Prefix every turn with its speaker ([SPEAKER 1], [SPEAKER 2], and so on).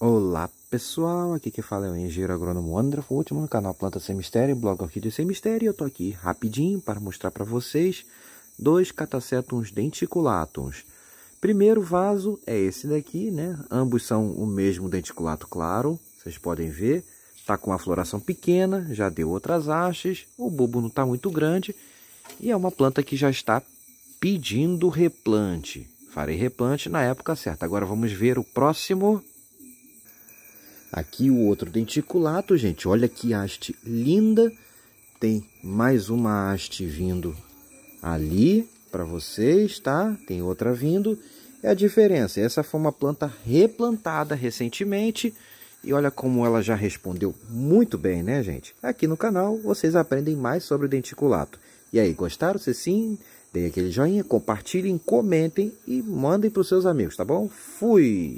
[SPEAKER 1] Olá pessoal, aqui que fala é o engenheiro agrônomo Andra Último no canal Planta Sem Mistério, blog Orquídea Sem Mistério e eu tô aqui rapidinho para mostrar para vocês dois catacétons denticulatons. Primeiro vaso é esse daqui, né? Ambos são o mesmo denticulato claro, vocês podem ver. Tá com a floração pequena, já deu outras hastes, o bulbo não tá muito grande e é uma planta que já está pedindo replante. Farei replante na época certa. Agora vamos ver o próximo Aqui o outro denticulato, gente. Olha que haste linda. Tem mais uma haste vindo ali para vocês, tá? Tem outra vindo. É a diferença. Essa foi uma planta replantada recentemente. E olha como ela já respondeu muito bem, né, gente? Aqui no canal vocês aprendem mais sobre o denticulato. E aí, gostaram? Se sim, deem aquele joinha, compartilhem, comentem e mandem para os seus amigos, tá bom? Fui!